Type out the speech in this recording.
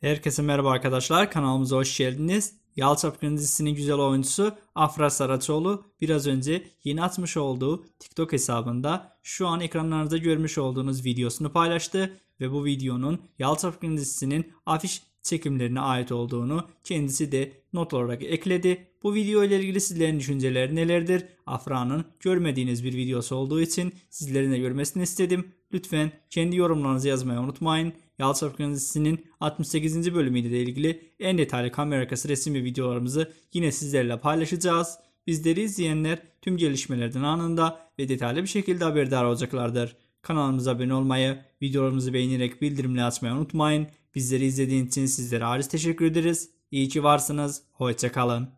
Herkese merhaba arkadaşlar kanalımıza hoş geldiniz. Yalçapkın dizisinin güzel oyuncusu Afra Saraçoğlu biraz önce yeni atmış olduğu TikTok hesabında şu an ekranlarınızda görmüş olduğunuz videosunu paylaştı ve bu videonun Yalçapkın dizisinin afiş çekimlerine ait olduğunu kendisi de not olarak ekledi. Bu video ile ilgili sizlerin düşünceleri nelerdir? Afra'nın görmediğiniz bir videosu olduğu için sizlerin de görmesini istedim. Lütfen kendi yorumlarınızı yazmayı unutmayın. Yalçın Akın 68. bölümüyle ilgili en detaylı kamera arkası resim ve videolarımızı yine sizlerle paylaşacağız. Bizleri izleyenler tüm gelişmelerden anında ve detaylı bir şekilde haberdar olacaklardır. Kanalımıza abone olmayı, videolarımızı beğenerek bildirimleri açmayı unutmayın. Bizleri izlediğiniz için sizlere ayrıca teşekkür ederiz. İyi ki varsınız. Hoşçakalın.